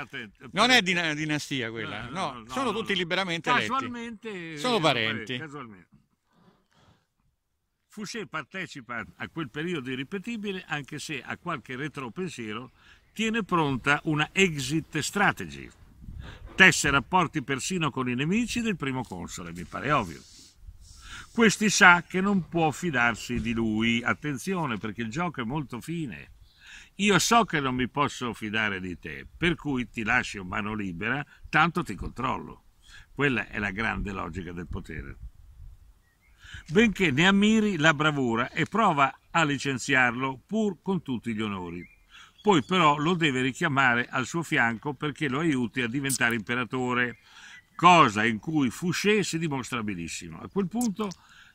Non è din- dinastia quella, no, no, no, no sono tutti liberamente eletti. Casualmente. Sono eh, parenti. Casualmente. Fouché partecipa a quel periodo irripetibile anche se a qualche retropensiero tiene pronta una exit strategy. Tesse rapporti persino con i nemici del primo console, mi pare ovvio. Questi sa che non può fidarsi di lui, attenzione perché il gioco è molto fine. Io so che non mi posso fidare di te, per cui ti lascio mano libera, tanto ti controllo. Quella è la grande logica del potere benché ne ammiri la bravura e prova a licenziarlo pur con tutti gli onori. Poi però lo deve richiamare al suo fianco perché lo aiuti a diventare imperatore, cosa in cui Fouché si dimostra abilissimo. A quel punto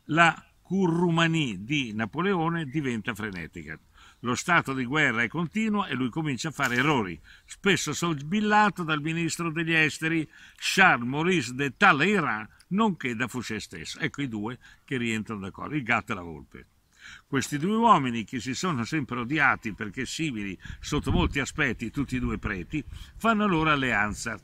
la Currumani di Napoleone diventa frenetica. Lo stato di guerra è continuo e lui comincia a fare errori, spesso sogbillato dal ministro degli esteri Charles Maurice de Talleyrand, nonché da Fouché stesso. Ecco i due che rientrano d'accordo, il gatto e la volpe. Questi due uomini, che si sono sempre odiati perché simili sotto molti aspetti tutti e due preti, fanno loro alleanza.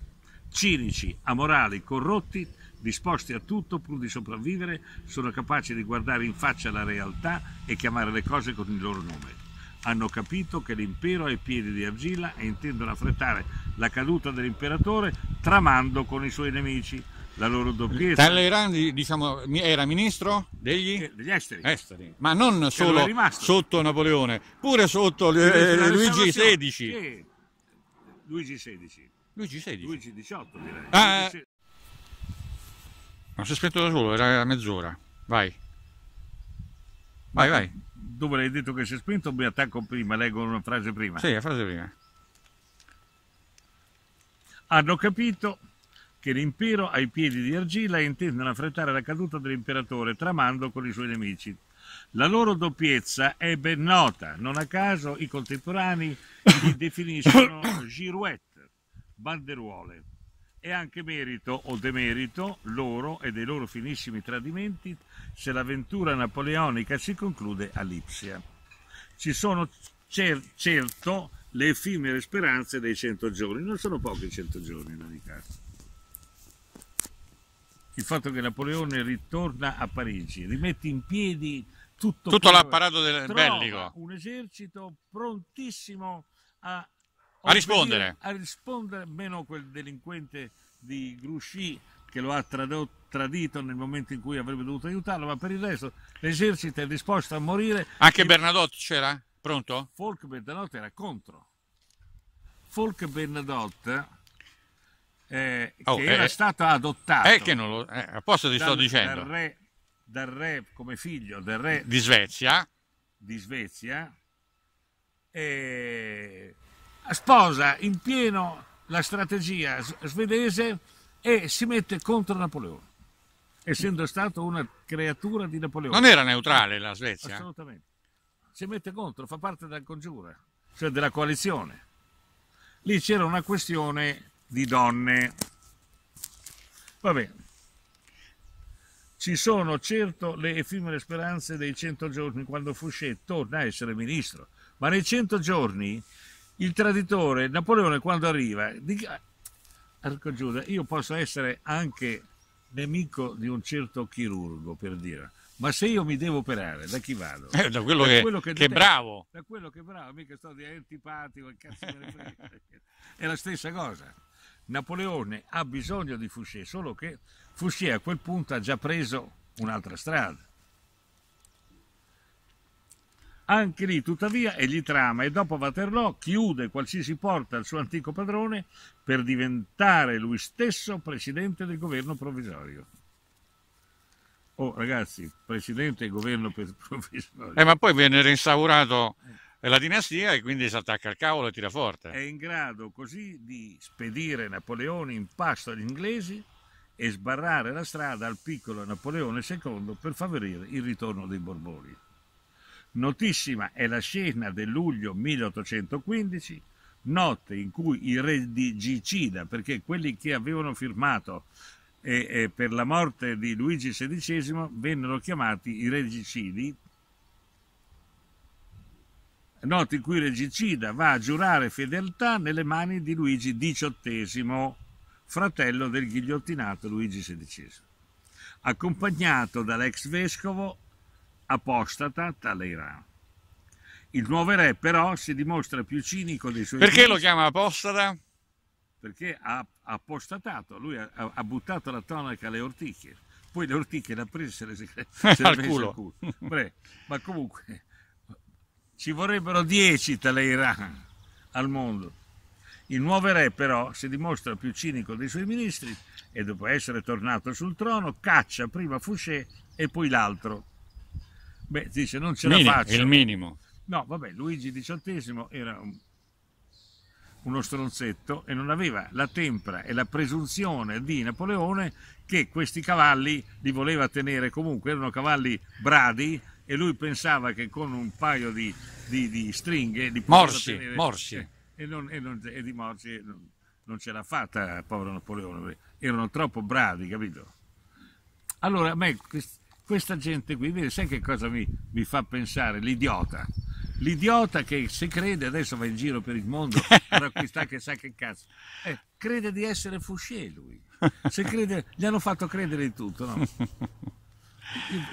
Cinici, amorali, corrotti, disposti a tutto pur di sopravvivere, sono capaci di guardare in faccia la realtà e chiamare le cose con il loro nome. Hanno capito che l'impero è ai piedi di argilla e intendono affrettare la caduta dell'imperatore tramando con i suoi nemici la loro doppiezza. Talleyrand diciamo, era ministro degli, eh, degli esteri. esteri. ma non solo sotto Napoleone, pure sotto eh, Luigi XVI. Sì. Luigi XVI. Luigi XVI. Luigi XVIII direi. Ah, Luigi XVI. Eh. Ma si aspetto da solo, era mezz'ora. Vai. Vai, vai. Dove l'hai detto che si è spento, mi attacco prima, leggo una frase prima. Sì, la frase prima. Hanno capito che l'impero ai piedi di argilla intendono affrettare la caduta dell'imperatore tramando con i suoi nemici. La loro doppiezza è ben nota, non a caso i contemporanei li definiscono girouette, banderuole. È anche merito o demerito loro e dei loro finissimi tradimenti se l'avventura napoleonica si conclude a Lipsia. Ci sono cer certo le effimere speranze dei cento giorni, non sono pochi i cento giorni in ogni caso il fatto che Napoleone ritorna a Parigi, rimette in piedi tutto, tutto l'apparato del bellico. Un esercito prontissimo a, a rispondere. a rispondere, meno quel delinquente di Grouchy che lo ha tradotto tradito nel momento in cui avrebbe dovuto aiutarlo, ma per il resto l'esercito è disposto a morire. Anche e... Bernadotte c'era? Pronto? Folk Bernadotte era contro. Folk Bernadotte eh, oh, che eh, era eh. stata adottata. Eh, che non lo, eh, apposta ti dal, sto dicendo. Dal re, dal re, come figlio del re di Svezia. Di Svezia. Eh, sposa in pieno la strategia svedese e si mette contro Napoleone, essendo stato una creatura di Napoleone. Non era neutrale la Svezia? Assolutamente. Si mette contro, fa parte della congiura, cioè della coalizione. Lì c'era una questione di donne. Va bene. Ci sono certo le effimere speranze dei 100 giorni quando Fouché torna a essere ministro, ma nei 100 giorni il traditore Napoleone quando arriva, dica, Arco Giuda, io posso essere anche nemico di un certo chirurgo, per dire, ma se io mi devo operare, da chi vado? Eh, da quello, da che, quello che, che bravo. Da quello che è bravo, mica sto di antipatico, cazzo me è la stessa cosa. Napoleone ha bisogno di Fouché, solo che Fouché a quel punto ha già preso un'altra strada. Anche lì, tuttavia, egli trama e dopo Waterloo chiude qualsiasi porta al suo antico padrone per diventare lui stesso presidente del governo provvisorio. Oh, ragazzi, presidente del governo provvisorio. Eh, ma poi viene reinstaurato è la dinastia e quindi si attacca al cavolo e tira forte. È in grado così di spedire Napoleone in pasto agli inglesi e sbarrare la strada al piccolo Napoleone II per favorire il ritorno dei Borboni. Notissima è la scena del luglio 1815, notte in cui i re di Gicida, perché quelli che avevano firmato eh, eh, per la morte di Luigi XVI, vennero chiamati i re Gicidi noti in cui Regicida va a giurare fedeltà nelle mani di Luigi XVIII, fratello del ghigliottinato Luigi XVI, accompagnato dall'ex vescovo apostata Talleyrand. Il nuovo re però si dimostra più cinico dei suoi... Perché lo chiama apostata? Perché ha apostatato, lui ha, ha buttato la tonaca alle ortiche, poi le ortiche le ha prese se le, se le al culo. Al culo. Bre, ma comunque ci vorrebbero 10 Talleyrand al mondo. Il nuovo re però si dimostra più cinico dei suoi ministri e dopo essere tornato sul trono caccia prima Fouché e poi l'altro. Beh, dice non ce minimo, la faccio. Il minimo. No, vabbè, Luigi XVIII era un, uno stronzetto e non aveva la tempra e la presunzione di Napoleone che questi cavalli li voleva tenere comunque, erano cavalli bradi, e lui pensava che con un paio di, di, di stringhe di morsi, tenere, morsi. Eh, e, non, e, non, e, di morsi non, non ce l'ha fatta povero Napoleone erano troppo bravi capito allora a me quest, questa gente qui vedi, sai che cosa mi, mi fa pensare l'idiota l'idiota che se crede adesso va in giro per il mondo però qui sta che sa che cazzo eh, crede di essere Fouché lui se crede, gli hanno fatto credere di tutto no?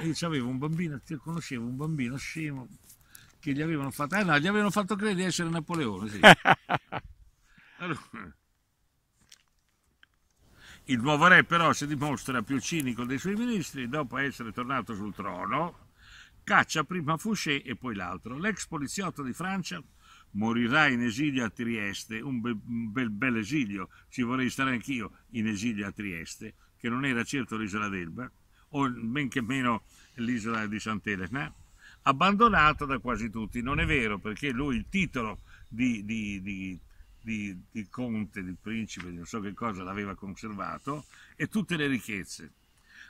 io, io avevo un bambino, conoscevo un bambino scemo che gli avevano fatto, eh no, gli avevano fatto credere di essere Napoleone. Sì. allora, il nuovo re però si dimostra più cinico dei suoi ministri dopo essere tornato sul trono. Caccia prima Fouché e poi l'altro. L'ex poliziotto di Francia morirà in esilio a Trieste, un bel, bel, bel esilio, ci vorrei stare anch'io in esilio a Trieste, che non era certo l'isola d'Elba o men che meno l'isola di Sant'Elena, abbandonata da quasi tutti. Non è vero, perché lui il titolo di, di, di di, di, conte, di principe, di non so che cosa, l'aveva conservato, e tutte le ricchezze.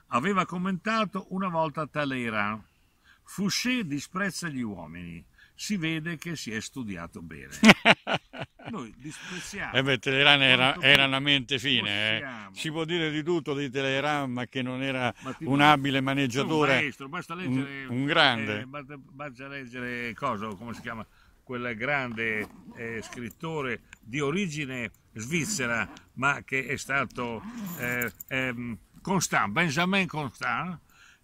Aveva commentato una volta a Talleyrand, Fouché disprezza gli uomini, si vede che si è studiato bene. Noi disprezziamo. Eh beh, Teleran era, era, una mente fine. Eh. Si può dire di tutto di Teleran, ma che non era un abile maneggiatore. Un maestro, basta leggere. Un, un grande. Eh, basta, basta, leggere cosa, come si chiama? Quel grande eh, scrittore di origine svizzera, ma che è stato eh, ehm, Constant, Benjamin Constant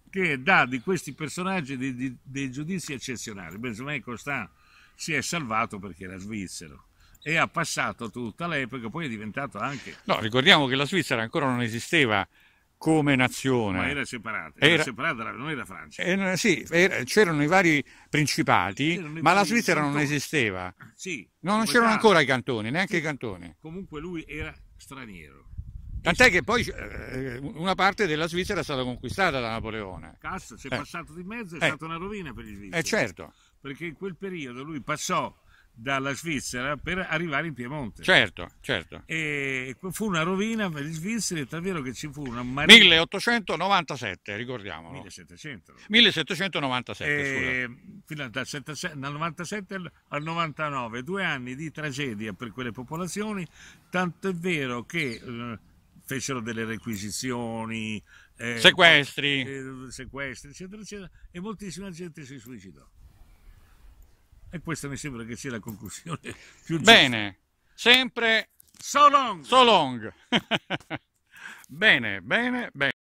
che dà di questi personaggi dei, dei, dei giudizi eccezionali. Benjamin Constant si è salvato perché era svizzero e ha passato tutta l'epoca, poi è diventato anche... No, ricordiamo che la Svizzera ancora non esisteva come nazione. Ma era separata, era, era separata non era Francia. Era, eh, sì, era, c'erano i vari principati, i ma la Svizzera cantoni. non esisteva. Sì, no, non c'erano ancora i cantoni, neanche sì. i cantoni. Comunque lui era straniero. Tant'è che poi eh, eh, una parte della Svizzera è stata conquistata da Napoleone. Cazzo, si è eh. passato di mezzo, è eh. stata una rovina per gli svizzeri. Eh certo. Perché in quel periodo lui passò dalla Svizzera per arrivare in Piemonte. Certo, certo. E fu una rovina per gli svizzeri, è vero che ci fu una marina... 1897, ricordiamolo. 1700. 1797, e... Fino dal, 97 al 99, due anni di tragedia per quelle popolazioni, tanto è vero che eh, fecero delle requisizioni, eh, sequestri. Eh, sequestri, eccetera, eccetera, e moltissima gente si suicidò. E questa mi sembra che sia la conclusione più giusta. Bene, sempre so long. So long. bene, bene, bene.